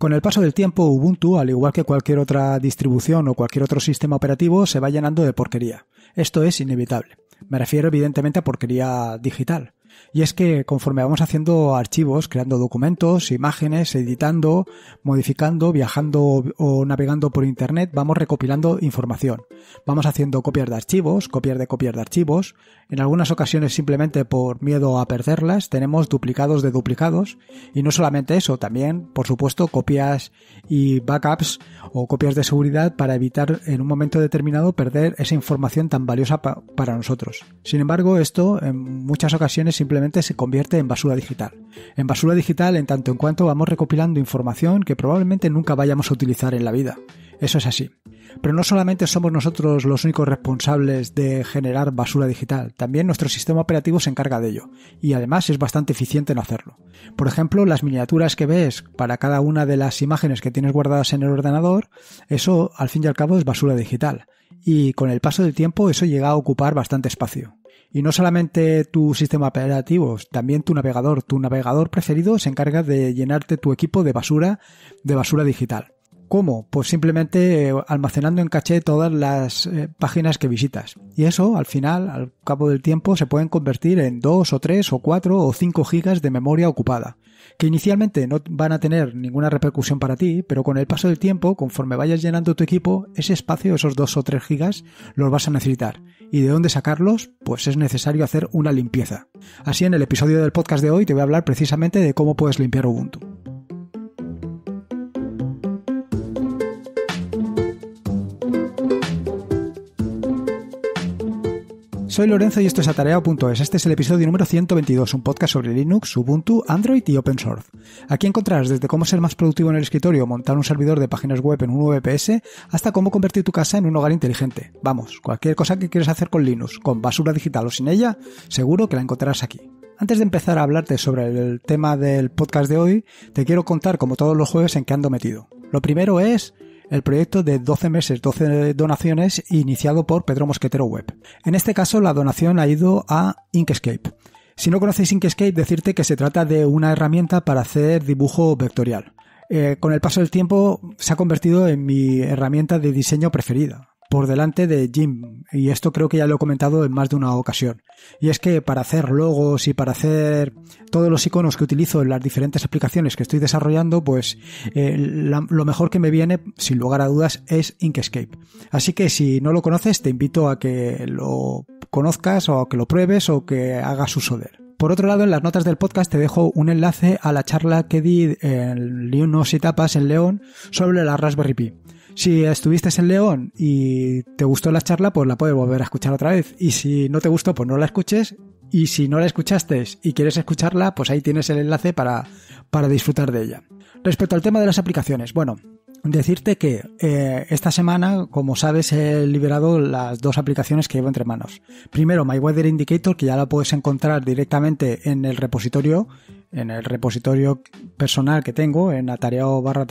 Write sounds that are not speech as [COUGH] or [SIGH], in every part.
Con el paso del tiempo, Ubuntu, al igual que cualquier otra distribución o cualquier otro sistema operativo, se va llenando de porquería. Esto es inevitable. Me refiero evidentemente a porquería digital. Y es que conforme vamos haciendo archivos, creando documentos, imágenes, editando, modificando, viajando o navegando por Internet, vamos recopilando información. Vamos haciendo copias de archivos, copias de copias de archivos. En algunas ocasiones simplemente por miedo a perderlas tenemos duplicados de duplicados. Y no solamente eso, también, por supuesto, copias y backups o copias de seguridad para evitar en un momento determinado perder esa información tan valiosa para nosotros. Sin embargo, esto en muchas ocasiones simplemente se convierte en basura digital. En basura digital en tanto en cuanto vamos recopilando información que probablemente nunca vayamos a utilizar en la vida. Eso es así. Pero no solamente somos nosotros los únicos responsables de generar basura digital, también nuestro sistema operativo se encarga de ello, y además es bastante eficiente en hacerlo. Por ejemplo, las miniaturas que ves para cada una de las imágenes que tienes guardadas en el ordenador, eso al fin y al cabo es basura digital, y con el paso del tiempo eso llega a ocupar bastante espacio. Y no solamente tu sistema operativo, también tu navegador. Tu navegador preferido se encarga de llenarte tu equipo de basura, de basura digital. ¿Cómo? Pues simplemente eh, almacenando en caché todas las eh, páginas que visitas. Y eso, al final, al cabo del tiempo, se pueden convertir en 2 o 3 o 4 o 5 gigas de memoria ocupada, que inicialmente no van a tener ninguna repercusión para ti, pero con el paso del tiempo, conforme vayas llenando tu equipo, ese espacio, esos 2 o 3 gigas, los vas a necesitar y de dónde sacarlos, pues es necesario hacer una limpieza. Así en el episodio del podcast de hoy te voy a hablar precisamente de cómo puedes limpiar Ubuntu. Soy Lorenzo y esto es atareado.es. Este es el episodio número 122, un podcast sobre Linux, Ubuntu, Android y open source. Aquí encontrarás desde cómo ser más productivo en el escritorio, montar un servidor de páginas web en un VPS, hasta cómo convertir tu casa en un hogar inteligente. Vamos, cualquier cosa que quieras hacer con Linux, con basura digital o sin ella, seguro que la encontrarás aquí. Antes de empezar a hablarte sobre el tema del podcast de hoy, te quiero contar como todos los jueves en qué ando metido. Lo primero es el proyecto de 12 meses, 12 donaciones, iniciado por Pedro Mosquetero Web. En este caso, la donación ha ido a Inkscape. Si no conocéis Inkscape, decirte que se trata de una herramienta para hacer dibujo vectorial. Eh, con el paso del tiempo se ha convertido en mi herramienta de diseño preferida por delante de Jim, y esto creo que ya lo he comentado en más de una ocasión. Y es que para hacer logos y para hacer todos los iconos que utilizo en las diferentes aplicaciones que estoy desarrollando, pues eh, lo mejor que me viene, sin lugar a dudas, es Inkscape. Así que si no lo conoces, te invito a que lo conozcas o que lo pruebes o que hagas uso de él. Por otro lado, en las notas del podcast te dejo un enlace a la charla que di en unos y Tapas en León sobre la Raspberry Pi. Si estuviste en León y te gustó la charla, pues la puedes volver a escuchar otra vez. Y si no te gustó, pues no la escuches. Y si no la escuchaste y quieres escucharla, pues ahí tienes el enlace para, para disfrutar de ella. Respecto al tema de las aplicaciones, bueno, decirte que eh, esta semana, como sabes, he liberado las dos aplicaciones que llevo entre manos. Primero, My Weather Indicator, que ya la puedes encontrar directamente en el repositorio, en el repositorio personal que tengo, en atareado barra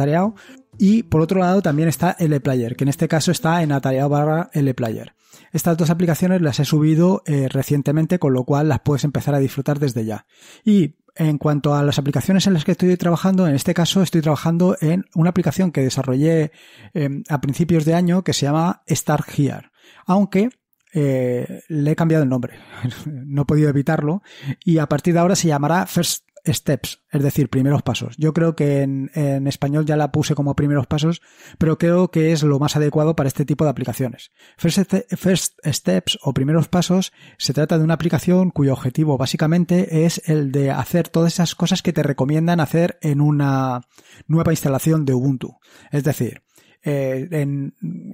y por otro lado también está LPlayer, que en este caso está en atareado barra LPlayer. Estas dos aplicaciones las he subido eh, recientemente, con lo cual las puedes empezar a disfrutar desde ya. Y en cuanto a las aplicaciones en las que estoy trabajando, en este caso estoy trabajando en una aplicación que desarrollé em, a principios de año que se llama Start Here. Aunque eh, le he cambiado el nombre, [LAUGHS] no he podido evitarlo, y a partir de ahora se llamará First steps, es decir, primeros pasos. Yo creo que en, español ya la puse como primeros pasos, pero creo que es lo más adecuado para este tipo de aplicaciones. First, steps o primeros pasos se trata de una aplicación cuyo objetivo básicamente es el de hacer todas esas cosas que te recomiendan hacer en una nueva instalación de Ubuntu. Es decir, eh,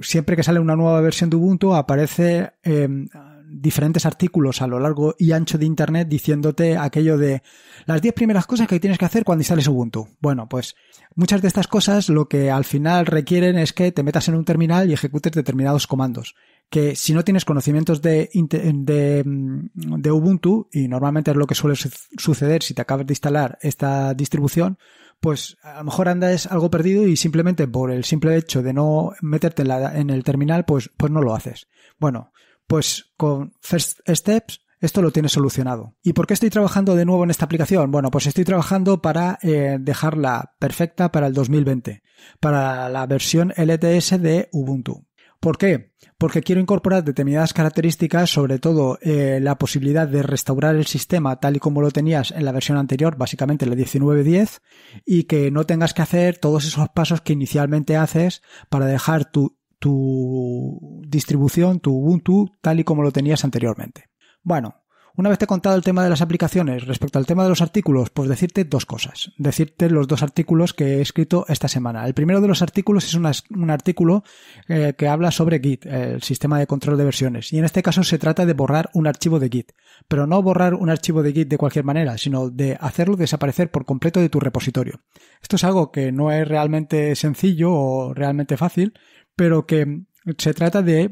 siempre que sale una nueva versión de Ubuntu aparece... Em, diferentes artículos a lo largo y ancho de Internet diciéndote aquello de las 10 primeras cosas que tienes que hacer cuando instales Ubuntu. Bueno, pues muchas de estas cosas lo que al final requieren es que te metas en un terminal y ejecutes determinados comandos. Que si no tienes conocimientos de, mm, Ubuntu, y normalmente es lo que suele suceder si te acabas de instalar esta distribución, pues a lo mejor andas algo perdido y simplemente por el simple hecho de no meterte en, en el terminal, pues, pues no lo haces. Bueno, pues con First Steps esto lo tienes solucionado. ¿Y por qué estoy trabajando de nuevo en esta aplicación? Bueno, pues estoy trabajando para eh, dejarla perfecta para el 2020, para la versión LTS de Ubuntu. ¿Por qué? Porque quiero incorporar determinadas características, sobre todo eh, la posibilidad de restaurar el sistema tal y como lo tenías en la versión anterior, básicamente la 19.10, y que no tengas que hacer todos esos pasos que inicialmente haces para dejar tu tu distribución, tu Ubuntu, tal y como lo tenías anteriormente. Bueno, una vez te he contado el tema de las aplicaciones, respecto al tema de los artículos, pues decirte dos cosas. Decirte los dos artículos que he escrito esta semana. El primero de los artículos es un artículo eh, que habla sobre Git, el sistema de control de versiones. Y en este caso se trata de borrar un archivo de Git. Pero no borrar un archivo de Git de cualquier manera, sino de hacerlo desaparecer por completo de tu repositorio. Esto es algo que no es realmente sencillo o realmente fácil pero que se trata de,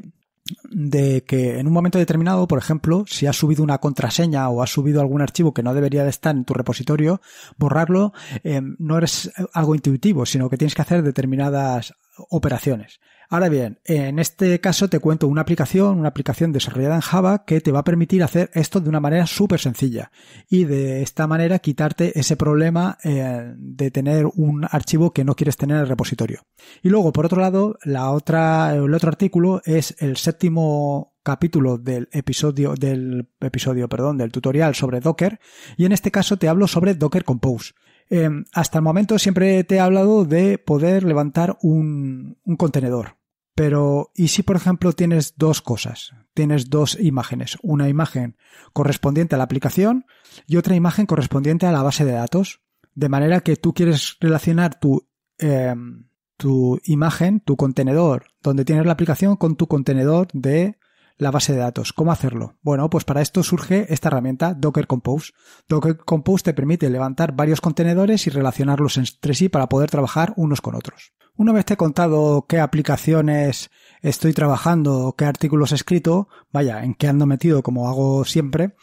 de que en un momento determinado, por ejemplo, si has subido una contraseña o has subido algún archivo que no debería de estar en tu repositorio, borrarlo eh, no es algo intuitivo, sino que tienes que hacer determinadas operaciones. Ahora bien, en este caso te cuento una aplicación, una aplicación desarrollada en Java que te va a permitir hacer esto de una manera súper sencilla y de esta manera quitarte ese problema eh, de tener un archivo que no quieres tener en el repositorio. Y luego, por otro lado, la otra, el otro artículo es el séptimo capítulo del episodio, del episodio, perdón, del tutorial sobre Docker y en este caso te hablo sobre Docker Compose. Em, hasta el momento siempre te he hablado de poder levantar un, contenedor. Pero, ¿y si por ejemplo tienes dos cosas? Tienes dos imágenes. Una imagen correspondiente a la aplicación y otra imagen correspondiente a la base de datos. De manera que tú quieres relacionar tu em, imagen, tu contenedor, donde tienes la aplicación, con tu contenedor de la base de datos. ¿Cómo hacerlo? Bueno, pues para esto surge esta herramienta Docker Compose. Docker Compose te permite levantar varios contenedores y relacionarlos entre sí para poder trabajar unos con otros. Una vez te he contado qué aplicaciones estoy trabajando, qué artículos he escrito, vaya, en qué ando metido como hago siempre,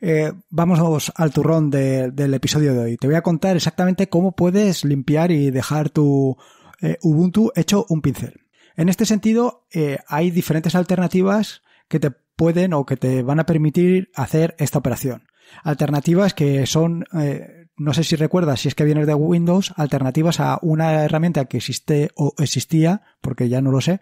eh, vamos al turrón del episodio de hoy. Te voy a contar exactamente cómo puedes limpiar y dejar tu eh, Ubuntu hecho un pincel. En este sentido, eh, hay diferentes alternativas que te pueden o que te van a permitir hacer esta operación. Alternativas que son, eh, no sé si recuerdas, si es que vienes de Windows, alternativas a una herramienta que existe o existía, porque ya no lo sé,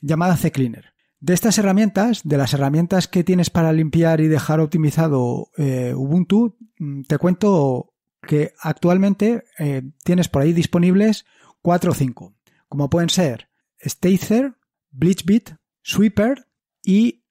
llamada CCleaner. De estas herramientas, de las herramientas que tienes para limpiar y dejar optimizado eh, Ubuntu, mm, te cuento que actualmente eh, tienes por ahí disponibles cuatro o 5, como pueden ser Stacer, BleachBit, Sweeper y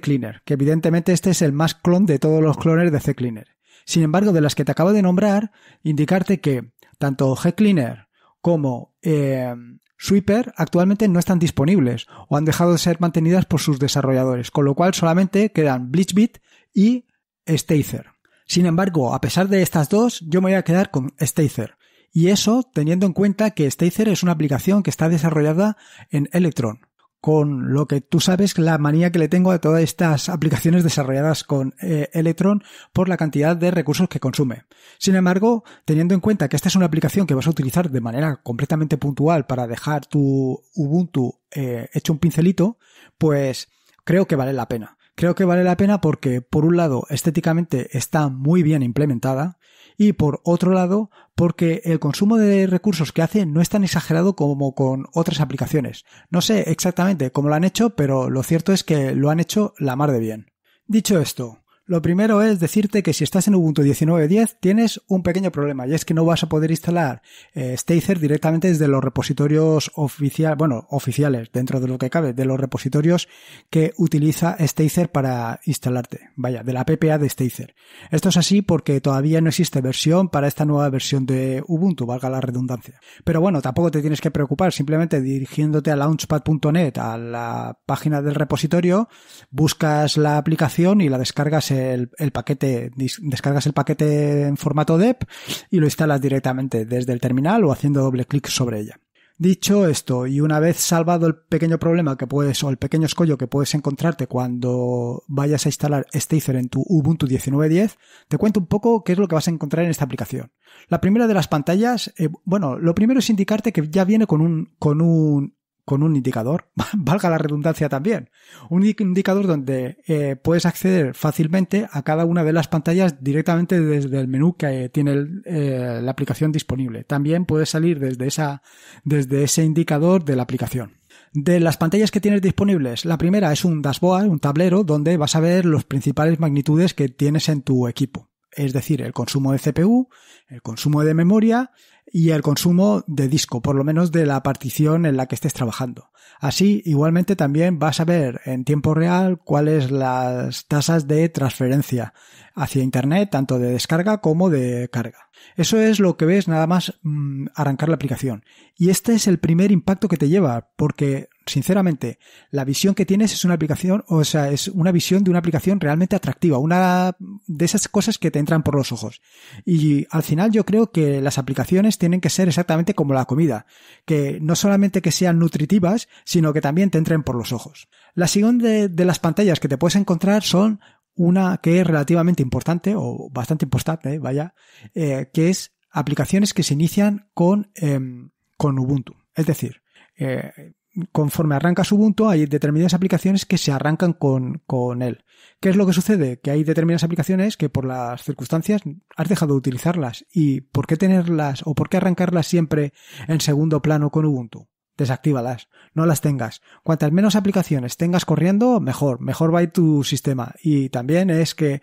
Cleaner, que evidentemente este es el más clon de todos los clones de Cleaner. Sin embargo, de las que te acabo de nombrar, indicarte que tanto Cleaner como eh, Sweeper actualmente no están disponibles o han dejado de ser mantenidas por sus desarrolladores, con lo cual solamente quedan Bleachbit y Stacer. Sin embargo, a pesar de estas dos, yo me voy a quedar con Stacer. Y eso teniendo en cuenta que Stacer es una aplicación que está desarrollada en Electron, con lo que tú sabes, la manía que le tengo a todas estas aplicaciones desarrolladas con eh, Electron por la cantidad de recursos que consume. Sin embargo, teniendo en cuenta que esta es una aplicación que vas a utilizar de manera completamente puntual para dejar tu Ubuntu eh, hecho un pincelito, pues creo que vale la pena. Creo que vale la pena porque, por un lado, estéticamente está muy bien implementada y, por otro lado, porque el consumo de recursos que hace no es tan exagerado como con otras aplicaciones. No sé exactamente cómo lo han hecho, pero lo cierto es que lo han hecho la mar de bien. Dicho esto, lo primero es decirte que si estás en Ubuntu 19.10 tienes un pequeño problema y es que no vas a poder instalar eh, Stacer directamente desde los repositorios oficiales, bueno, oficiales dentro de lo que cabe, de los repositorios que utiliza Stacer para instalarte, vaya, de la PPA de Stacer. Esto es así porque todavía no existe versión para esta nueva versión de Ubuntu, valga la redundancia. Pero bueno, tampoco te tienes que preocupar, simplemente dirigiéndote a launchpad.net, a la página del repositorio, buscas la aplicación y la descargas el, paquete, descargas el paquete en formato DEP y lo instalas directamente desde el terminal o haciendo doble clic sobre ella. Dicho esto, y una vez salvado el pequeño problema que puedes, o el pequeño escollo que puedes encontrarte cuando vayas a instalar Stacer en tu Ubuntu 19.10, te cuento un poco qué es lo que vas a encontrar en esta aplicación. La primera de las pantallas, eh, bueno, lo primero es indicarte que ya viene con un, con un con un indicador, [LAUGHS] valga la redundancia también, un indicador donde eh, puedes acceder fácilmente a cada una de las pantallas directamente desde el menú que tiene eh, la aplicación disponible. También puedes salir desde, esa, desde ese indicador de la aplicación. De las pantallas que tienes disponibles, la primera es un dashboard, un tablero donde vas a ver las principales magnitudes que tienes en tu equipo es decir, el consumo de CPU, el consumo de memoria y el consumo de disco, por lo menos de la partición en la que estés trabajando. Así, igualmente también vas a ver en tiempo real cuáles las tasas de transferencia hacia Internet, tanto de descarga como de carga. Eso es lo que ves nada más mm, arrancar la aplicación. Y este es el primer impacto que te lleva, porque sinceramente, la visión que tienes es una aplicación, o sea, es una visión de una aplicación realmente atractiva, una de esas cosas que te entran por los ojos. Y al final yo creo que las aplicaciones tienen que ser exactamente como la comida, que no solamente que sean nutritivas, sino que también te entren por los ojos. La siguiente de, las pantallas que te puedes encontrar son una que es relativamente importante, o bastante importante, eh, vaya, eh, que es aplicaciones que se inician con, em, con Ubuntu. Es decir, eh, conforme arrancas Ubuntu hay determinadas aplicaciones que se arrancan con, con, él. ¿Qué es lo que sucede? Que hay determinadas aplicaciones que por las circunstancias has dejado de utilizarlas. ¿Y por qué tenerlas o por qué arrancarlas siempre en segundo plano con Ubuntu? Desactívalas, no las tengas. Cuantas menos aplicaciones tengas corriendo, mejor, mejor va a ir tu sistema. Y también es que,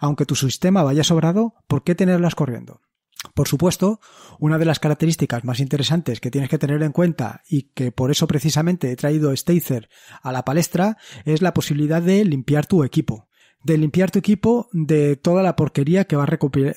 aunque tu sistema vaya sobrado, ¿por qué tenerlas corriendo? Por supuesto, una de las características más interesantes que tienes que tener en cuenta y que por eso precisamente he traído Stacer a la palestra es la posibilidad de limpiar tu equipo. De limpiar tu equipo de toda la porquería que vas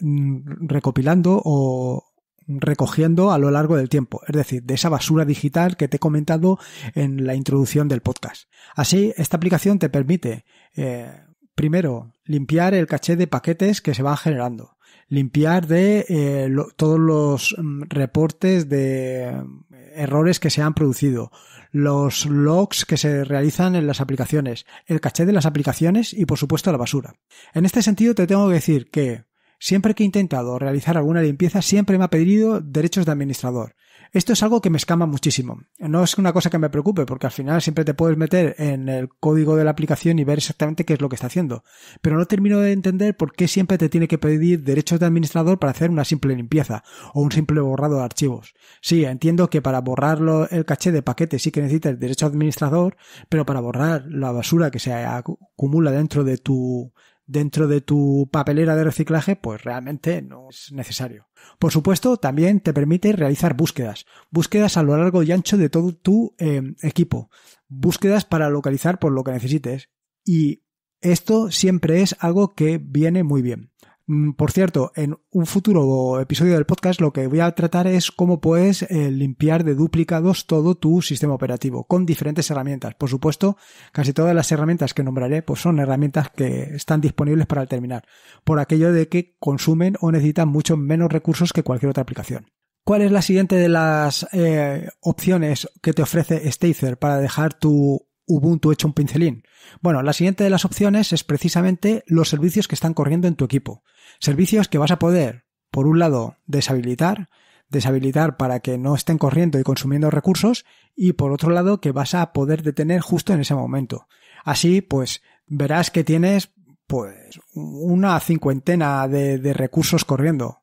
mm, recopilando o, recogiendo a lo largo del tiempo, es decir, de esa basura digital que te he comentado en la introducción del podcast. Así, esta aplicación te permite, eh, primero, limpiar el caché de paquetes que se van generando limpiar de eh, todos los mm, reportes de mm, errores que se han producido, los logs que se realizan en las aplicaciones, el caché de las aplicaciones y por supuesto la basura. En este sentido te tengo que decir que siempre que he intentado realizar alguna limpieza siempre me ha pedido derechos de administrador esto es algo que me escama muchísimo. No es una cosa que me preocupe, porque al final siempre te puedes meter en el código de la aplicación y ver exactamente qué es lo que está haciendo. Pero no termino de entender por qué siempre te tiene que pedir derechos de administrador para hacer una simple limpieza o un simple borrado de archivos. Sí, entiendo que para borrarlo el caché de paquete sí que necesitas derecho de administrador, pero para borrar la basura que se acumula dentro de tu dentro de tu papelera de reciclaje, pues realmente no es necesario. Por supuesto, también te permite realizar búsquedas, búsquedas a lo largo y ancho de todo tu eh, equipo, búsquedas para localizar por lo que necesites. Y esto siempre es algo que viene muy bien. Mm, por cierto, en un futuro episodio del podcast lo que voy a tratar es cómo puedes eh, limpiar de duplicados todo tu sistema operativo con diferentes herramientas. Por supuesto, casi todas las herramientas que nombraré pues son herramientas que están disponibles para el terminal, por aquello de que consumen o necesitan mucho menos recursos que cualquier otra aplicación. ¿Cuál es la siguiente de las eh, opciones que te ofrece Stacer para dejar tu Ubuntu hecho un pincelín. Bueno, la siguiente de las opciones es precisamente los servicios que están corriendo en tu equipo. Servicios que vas a poder, por un lado, deshabilitar, deshabilitar para que no estén corriendo y consumiendo recursos y por otro lado que vas a poder detener justo en ese momento. Así pues verás que tienes pues una cincuentena de, recursos corriendo.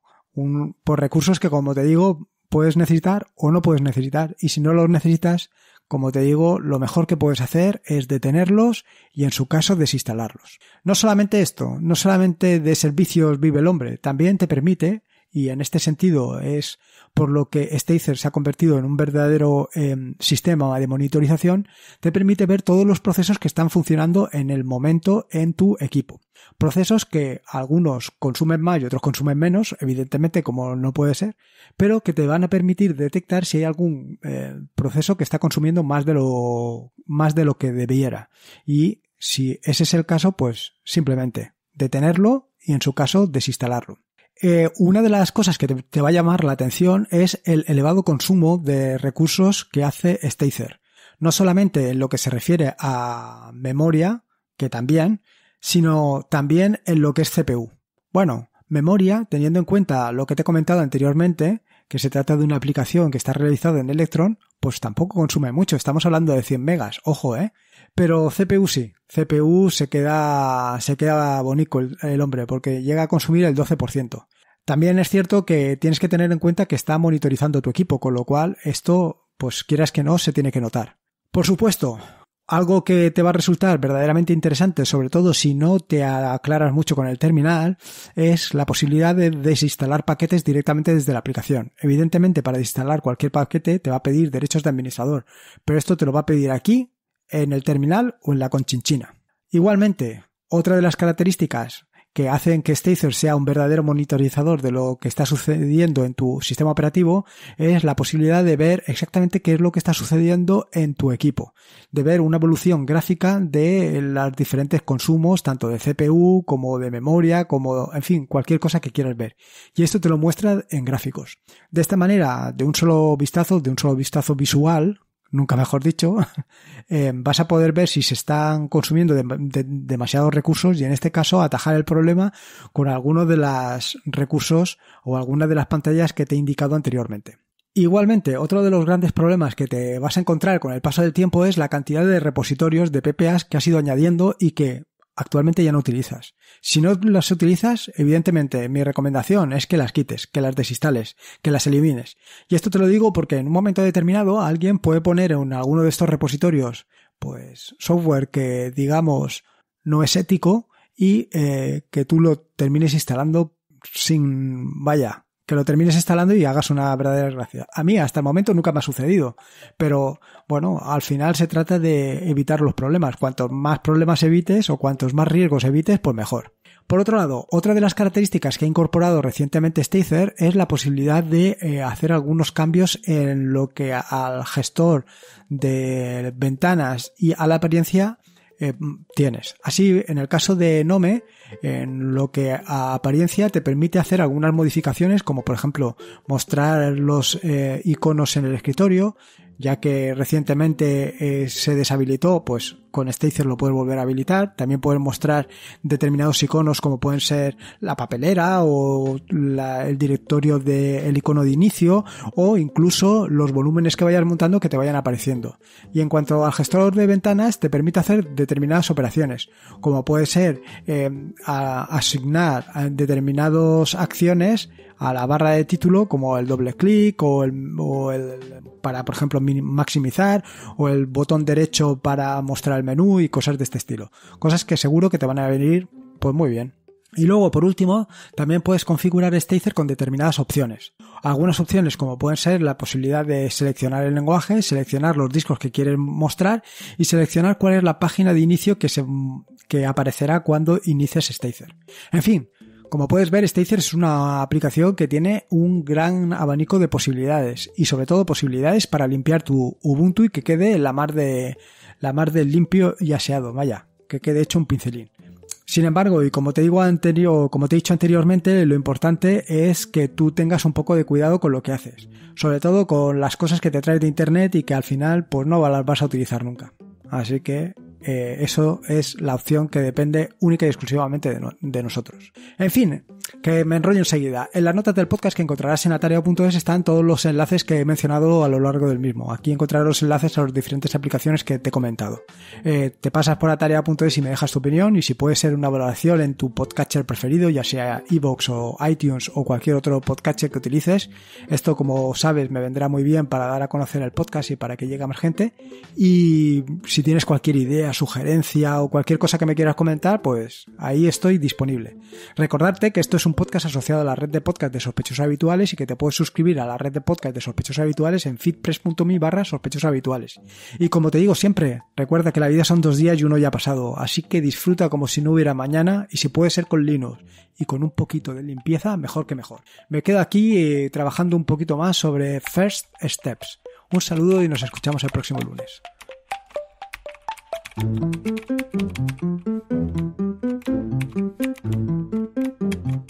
por recursos que como te digo puedes necesitar o no puedes necesitar y si no los necesitas como te digo, lo mejor que puedes hacer es detenerlos y en su caso desinstalarlos. No solamente esto, no solamente de servicios vive el hombre, también te permite y en este sentido es por lo que Stacer se ha convertido en un verdadero em, sistema de monitorización, te permite ver todos los procesos que están funcionando en el momento en tu equipo. Procesos que algunos consumen más y otros consumen menos, evidentemente como no puede ser, pero que te van a permitir detectar si hay algún eh, proceso que está consumiendo más de lo más de lo que debiera. Y si ese es el caso, pues simplemente detenerlo y en su caso desinstalarlo. Eh, una de las cosas que te, te, va a llamar la atención es el elevado consumo de recursos que hace Stacer. No solamente en lo que se refiere a memoria, que también, sino también en lo que es CPU. Bueno, memoria, teniendo en cuenta lo que te he comentado anteriormente, que se trata de una aplicación que está realizada en Electron, pues tampoco consume mucho. Estamos hablando de 100 megas, ojo, ¿eh? Pero CPU sí. CPU se queda, se queda bonito el, el hombre porque llega a consumir el 12%. También es cierto que tienes que tener en cuenta que está monitorizando tu equipo, con lo cual esto, pues quieras que no, se tiene que notar. Por supuesto, algo que te va a resultar verdaderamente interesante, sobre todo si no te aclaras mucho con el terminal, es la posibilidad de desinstalar paquetes directamente desde la aplicación. Evidentemente, para desinstalar cualquier paquete te va a pedir derechos de administrador, pero esto te lo va a pedir aquí, en el terminal o en la conchinchina. Igualmente, otra de las características que hacen que Stacer sea un verdadero monitorizador de lo que está sucediendo en tu sistema operativo es la posibilidad de ver exactamente qué es lo que está sucediendo en tu equipo, de ver una evolución gráfica de los diferentes consumos, tanto de CPU como de memoria, como, en fin, cualquier cosa que quieras ver. Y esto te lo muestra en gráficos. De esta manera, de un solo vistazo, de un solo vistazo visual, nunca mejor dicho, [LAUGHS] eh, vas a poder ver si se están consumiendo demasiados recursos y en este caso atajar el problema con alguno de los recursos o alguna de las pantallas que te he indicado anteriormente. Igualmente, otro de los grandes problemas que te vas a encontrar con el paso del tiempo es la cantidad de repositorios de PPAs que has ido añadiendo y que actualmente ya no utilizas. Si no las utilizas, evidentemente mi recomendación es que las quites, que las desinstales, que las elimines. Y esto te lo digo porque en un momento determinado alguien puede poner en alguno de estos repositorios pues software que digamos no es ético y eh, que tú lo termines instalando sin vaya que lo termines instalando y hagas una verdadera gracia. A mí hasta el momento nunca me ha sucedido, pero bueno, al final se trata de evitar los problemas. Cuantos más problemas evites o cuantos más riesgos evites, pues mejor. Por otro lado, otra de las características que ha incorporado recientemente Stacer es la posibilidad de eh, hacer algunos cambios en lo que al gestor de ventanas y a la apariencia eh, tienes. Así, en el caso de Nome, en lo que a apariencia te permite hacer algunas modificaciones, como por ejemplo mostrar los eh, iconos en el escritorio, ya que recientemente eh, se deshabilitó, pues con Stacer lo puedes volver a habilitar. También puedes mostrar determinados iconos como pueden ser la papelera o el directorio del icono de inicio o incluso los volúmenes que vayas montando que te vayan apareciendo. Y en cuanto al gestor de ventanas, te permite hacer determinadas operaciones, como puede ser eh, asignar determinadas acciones a la barra de título como el doble clic o el, o el para por ejemplo maximizar o el botón derecho para mostrar el menú y cosas de este estilo. Cosas que seguro que te van a venir pues muy bien. Y luego, por último, también puedes configurar Stacer con determinadas opciones. Algunas opciones como pueden ser la posibilidad de seleccionar el lenguaje, seleccionar los discos que quieres mostrar y seleccionar cuál es la página de inicio que, se, que aparecerá cuando inicies Stacer. En fin, como puedes ver, Stacer es una aplicación que tiene un gran abanico de posibilidades y sobre todo posibilidades para limpiar tu Ubuntu y que quede la mar de la limpio y aseado, vaya, que quede hecho un pincelín. Sin embargo, y como te digo como te he dicho anteriormente, lo importante es que tú tengas un poco de cuidado con lo que haces, sobre todo con las cosas que te traes de internet y que al final pues no las vas a utilizar nunca. Así que eh, eso es la opción que depende única y exclusivamente de, nosotros. En fin, que me enrollo enseguida. En las notas del podcast que encontrarás en atarea.es están todos los enlaces que he mencionado a lo largo del mismo. Aquí encontrarás los enlaces a las diferentes aplicaciones que te he comentado. Eh, te pasas por atarea.es y me dejas tu opinión y si puede ser una valoración en tu podcatcher preferido, ya sea iVoox o iTunes o cualquier otro podcatcher que utilices. Esto, como sabes, me vendrá muy bien para dar a conocer el podcast y para que llegue a más gente. Y si tienes cualquier idea sugerencia o cualquier cosa que me quieras comentar, pues ahí estoy disponible. Recordarte que esto es un podcast asociado a la red de podcast de sospechosos habituales y que te puedes suscribir a la red de podcast de sospechosos habituales en fitpress.me barra habituales. Y como te digo siempre, recuerda que la vida son dos días y uno ya ha pasado, así que disfruta como si no hubiera mañana y si puede ser con Linux y con un poquito de limpieza, mejor que mejor. Me quedo aquí eh, trabajando un poquito más sobre First Steps. Un saludo y nos escuchamos el próximo lunes. Thank you.